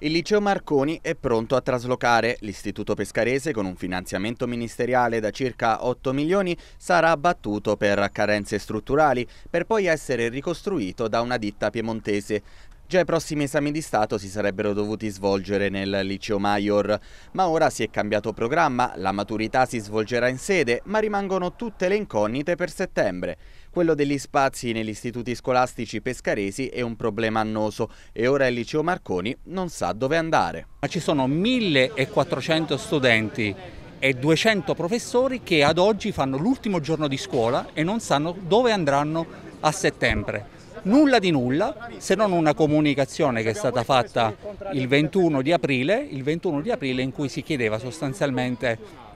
Il liceo Marconi è pronto a traslocare. L'istituto pescarese, con un finanziamento ministeriale da circa 8 milioni, sarà abbattuto per carenze strutturali, per poi essere ricostruito da una ditta piemontese. Già i prossimi esami di Stato si sarebbero dovuti svolgere nel liceo Maior, ma ora si è cambiato programma, la maturità si svolgerà in sede, ma rimangono tutte le incognite per settembre. Quello degli spazi negli istituti scolastici pescaresi è un problema annoso e ora il liceo Marconi non sa dove andare. Ma ci sono 1400 studenti e 200 professori che ad oggi fanno l'ultimo giorno di scuola e non sanno dove andranno a settembre nulla di nulla se non una comunicazione che è stata fatta il 21 di aprile, 21 di aprile in cui si chiedeva sostanzialmente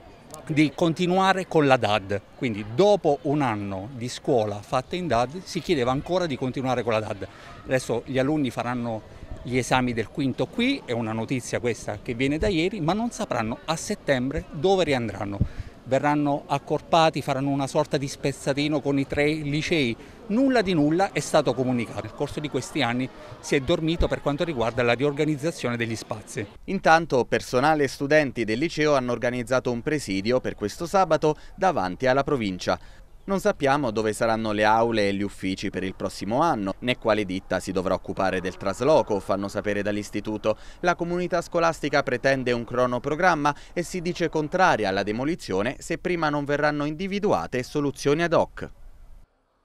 di continuare con la DAD, quindi dopo un anno di scuola fatta in DAD si chiedeva ancora di continuare con la DAD. Adesso gli alunni faranno gli esami del quinto qui, è una notizia questa che viene da ieri, ma non sapranno a settembre dove riandranno verranno accorpati, faranno una sorta di spezzatino con i tre licei. Nulla di nulla è stato comunicato. Nel corso di questi anni si è dormito per quanto riguarda la riorganizzazione degli spazi. Intanto personale e studenti del liceo hanno organizzato un presidio per questo sabato davanti alla provincia. Non sappiamo dove saranno le aule e gli uffici per il prossimo anno, né quale ditta si dovrà occupare del trasloco, fanno sapere dall'istituto. La comunità scolastica pretende un cronoprogramma e si dice contraria alla demolizione se prima non verranno individuate soluzioni ad hoc.